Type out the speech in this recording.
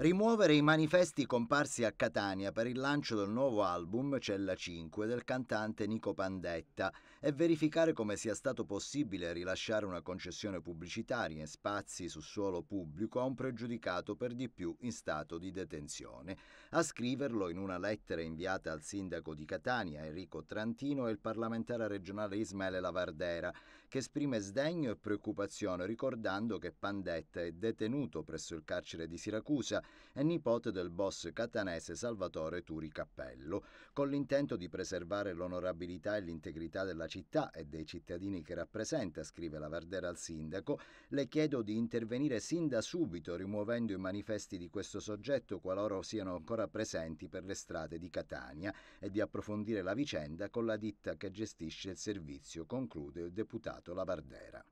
Rimuovere i manifesti comparsi a Catania per il lancio del nuovo album Cella 5 del cantante Nico Pandetta e verificare come sia stato possibile rilasciare una concessione pubblicitaria in spazi su suolo pubblico a un pregiudicato per di più in stato di detenzione. A scriverlo in una lettera inviata al sindaco di Catania Enrico Trantino e il parlamentare regionale Ismaele Lavardera che esprime sdegno e preoccupazione ricordando che Pandetta è detenuto presso il carcere di Siracusa è nipote del boss catanese Salvatore Turi Cappello, con l'intento di preservare l'onorabilità e l'integrità della città e dei cittadini che rappresenta, scrive la Verdera al sindaco, le chiedo di intervenire sin da subito rimuovendo i manifesti di questo soggetto qualora siano ancora presenti per le strade di Catania e di approfondire la vicenda con la ditta che gestisce il servizio, conclude il deputato Lavardera.